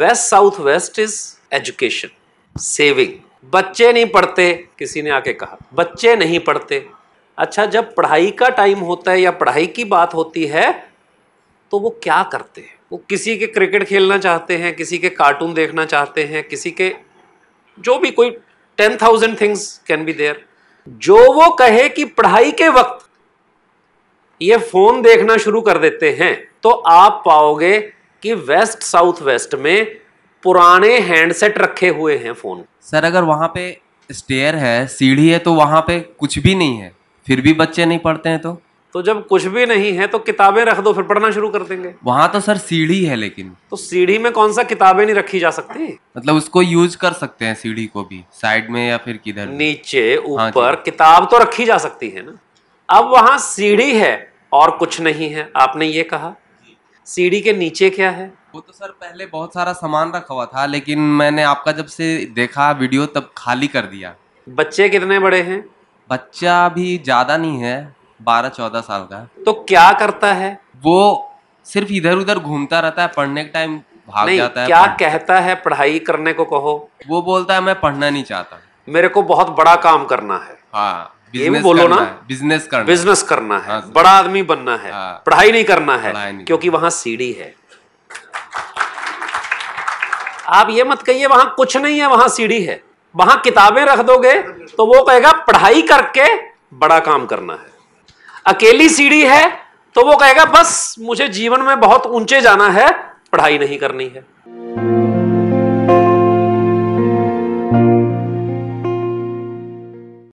Waste south west is education saving बच्चे नहीं पढ़ते किसी ने आके कहा बच्चे नहीं पढ़ते अच्छा जब पढ़ाई का टाइम होता है या पढ़ाई की बात होती है तो वो क्या करते हैं वो किसी के क्रिकेट खेलना चाहते हैं किसी के कार्टून देखना चाहते हैं किसी के जो भी कोई ten thousand things can be there जो वो कहे कि पढ़ाई के वक्त ये फोन देखना शुरू कर देते हैं तो आप पाओगे कि वेस्ट साउथ वेस्ट में पुराने हैंडसेट रखे हुए हैं फ़ोन सर अगर वहाँ पे स्टेयर है सीढ़ी है तो वहाँ पे कुछ भी नहीं है फिर भी बच्चे नहीं पढ़ते हैं तो तो जब कुछ भी नहीं है तो किताबें रख दो फिर पढ़ना शुरू कर देंगे वहाँ तो सर सीढ़ी है लेकिन तो सीढ़ी में कौन सा किताबें नहीं रखी जा सकती मतलब उसको यूज कर सकते हैं सीढ़ी को भी साइड में या फिर किधर नीचे हाँ ऊपर किताब तो रखी जा सकती है ना अब वहाँ सीढ़ी है और कुछ नहीं है आपने ये कहा सीढ़ी के नीचे क्या है वो तो सर पहले बहुत सारा सामान रखा हुआ था लेकिन मैंने आपका जब से देखा वीडियो तब खाली कर दिया बच्चे कितने बड़े हैं बच्चा भी ज्यादा नहीं है बारह चौदह साल का तो क्या करता है वो सिर्फ इधर उधर घूमता रहता है पढ़ने के टाइम भाग नहीं, जाता है क्या कहता है पढ़ाई करने को कहो वो बोलता है मैं पढ़ना नहीं चाहता मेरे को बहुत बड़ा काम करना है हाँ ये बोलो ना बिजनेस करना बिजनेस करना है हाँ। बड़ा आदमी बनना है हाँ। पढ़ाई नहीं करना है क्योंकि वहां सीढ़ी है आप ये मत कहिए वहां कुछ नहीं है वहां सीढ़ी है वहां किताबें रख दोगे तो वो कहेगा पढ़ाई करके बड़ा काम करना है अकेली सीढ़ी है तो वो कहेगा बस मुझे जीवन में बहुत ऊंचे जाना है पढ़ाई नहीं करनी है